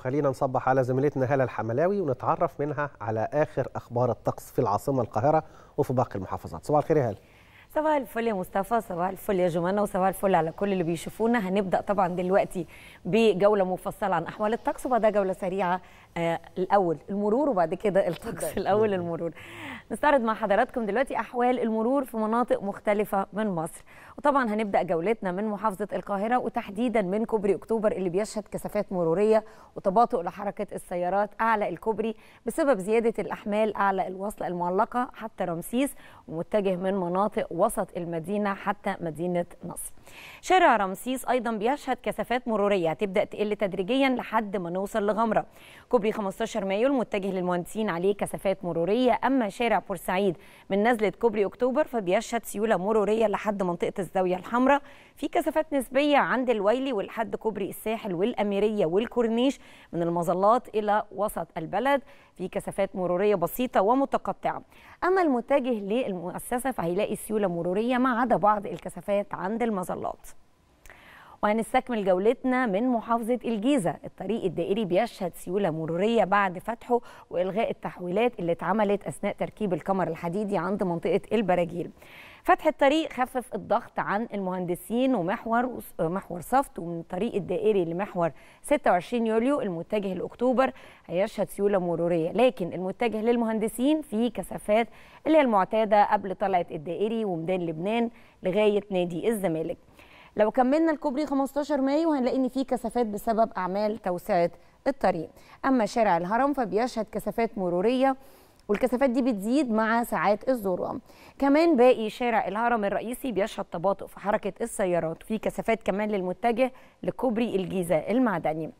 خلينا نصبح على زميلتنا هاله الحملاوي ونتعرف منها على اخر اخبار الطقس في العاصمه القاهره وفي باقي المحافظات صباح الخير يا هاله صباح الفل يا مصطفى صباح الفل يا جمانة وصباح الفل على كل اللي بيشوفونا هنبدأ طبعا دلوقتي بجولة مفصلة عن أحوال الطقس وبعدها جولة سريعة آه الأول المرور وبعد كده الطقس الأول المرور نستعرض مع حضراتكم دلوقتي أحوال المرور في مناطق مختلفة من مصر وطبعا هنبدأ جولتنا من محافظة القاهرة وتحديدا من كوبري أكتوبر اللي بيشهد كثافات مرورية وتباطؤ لحركة السيارات أعلى الكوبري بسبب زيادة الأحمال أعلى الوصلة المعلقة حتى رمسيس ومتجه من مناطق وسط المدينة حتى مدينة نصر شارع رمسيس أيضا بيشهد كثافات مرورية هتبدأ تقل تدريجيا لحد ما نوصل لغمرة كوبري 15 مايو المتجه للمهندسين عليه كثافات مرورية أما شارع بورسعيد من نزلة كوبري أكتوبر فبيشهد سيولة مرورية لحد منطقة الزاوية الحمراء في كثافات نسبية عند الويلي ولحد كوبري الساحل والأميرية والكورنيش من المظلات إلى وسط البلد في كثافات مرورية بسيطة ومتقطعة أما المتجه للمؤسسة فهيلاقي سيولة مرورية ما عدا بعض الكثافات عند المظلات وهنستكمل جولتنا من محافظة الجيزة الطريق الدائري بيشهد سيولة مرورية بعد فتحه وإلغاء التحويلات اللي اتعملت أثناء تركيب الكمر الحديدي عند منطقة البراجيل فتح الطريق خفف الضغط عن المهندسين ومحور آه، محور صفت ومن الطريق الدائري لمحور 26 يوليو المتجه لاكتوبر هيشهد سيوله مروريه لكن المتجه للمهندسين في كثافات اللي هي المعتاده قبل طلعه الدائري وميدان لبنان لغايه نادي الزمالك لو كملنا الكوبري 15 مايو هنلاقي ان في كثافات بسبب اعمال توسعه الطريق اما شارع الهرم فبيشهد كثافات مروريه والكثافات دي بتزيد مع ساعات الذروه كمان باقي شارع الهرم الرئيسي بيشهد تباطؤ في حركه السيارات في كثافات كمان للمتجه لكوبري الجيزه المعدني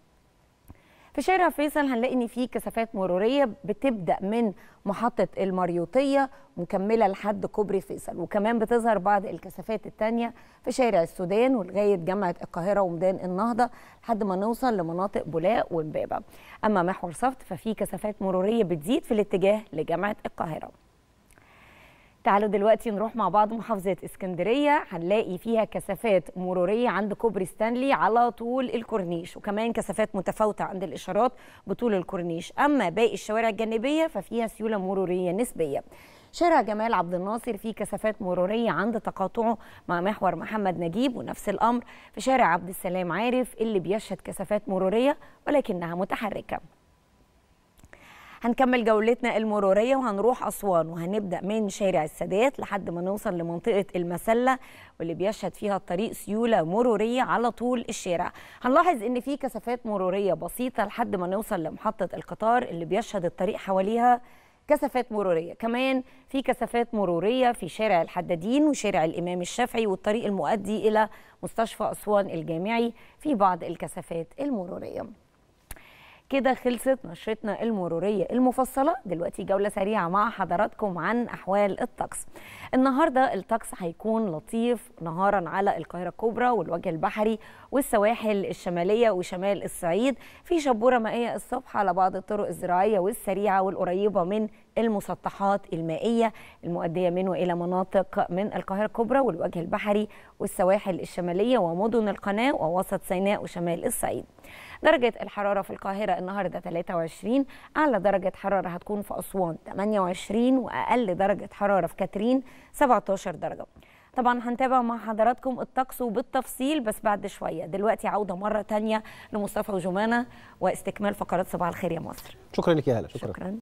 في شارع فيصل هنلاقي ان في كثافات مروريه بتبدا من محطه المريوطيه مكمله لحد كوبري فيصل وكمان بتظهر بعض الكثافات الثانيه في شارع السودان ولغايه جامعه القاهره وميدان النهضه لحد ما نوصل لمناطق بولاق وامبابه اما محور صفت ففي كثافات مروريه بتزيد في الاتجاه لجامعه القاهره تعالوا دلوقتي نروح مع بعض محافظة اسكندرية هنلاقي فيها كثافات مرورية عند كوبري ستانلي على طول الكورنيش وكمان كثافات متفاوتة عند الإشارات بطول الكورنيش أما باقي الشوارع الجانبية ففيها سيولة مرورية نسبية شارع جمال عبد الناصر فيه كثافات مرورية عند تقاطعه مع محور محمد نجيب ونفس الأمر في شارع عبد السلام عارف اللي بيشهد كثافات مرورية ولكنها متحركة هنكمل جولتنا المرورية وهنروح أسوان وهنبدأ من شارع السادات لحد ما نوصل لمنطقة المسلة واللي بيشهد فيها الطريق سيولة مرورية على طول الشارع هنلاحظ إن في كثافات مرورية بسيطة لحد ما نوصل لمحطة القطار اللي بيشهد الطريق حواليها كثافات مرورية كمان في كثافات مرورية في شارع الحدادين وشارع الإمام الشافعي والطريق المؤدي إلى مستشفى أسوان الجامعي في بعض الكثافات المرورية كده خلصت نشرتنا المرورية المفصلة دلوقتي جولة سريعة مع حضراتكم عن أحوال الطقس النهاردة الطقس هيكون لطيف نهارا على القاهرة الكبرى والوجه البحري والسواحل الشمالية وشمال الصعيد في شبورة مائية الصبح على بعض الطرق الزراعية والسريعة والقريبة من المسطحات المائية المؤدية من وإلى مناطق من القاهرة الكبرى والوجه البحري والسواحل الشمالية ومدن القناة ووسط سيناء وشمال الصعيد درجة الحرارة في القاهرة النهارده 23 اعلى درجه حراره هتكون في اسوان 28 واقل درجه حراره في كاترين 17 درجه طبعا هنتابع مع حضراتكم الطقس وبالتفصيل بس بعد شويه دلوقتي عوده مره تانية لمصطفى وجمانه واستكمال فقرات صباح الخير يا مصر شكرا لك يا هلا شكرا, شكرا.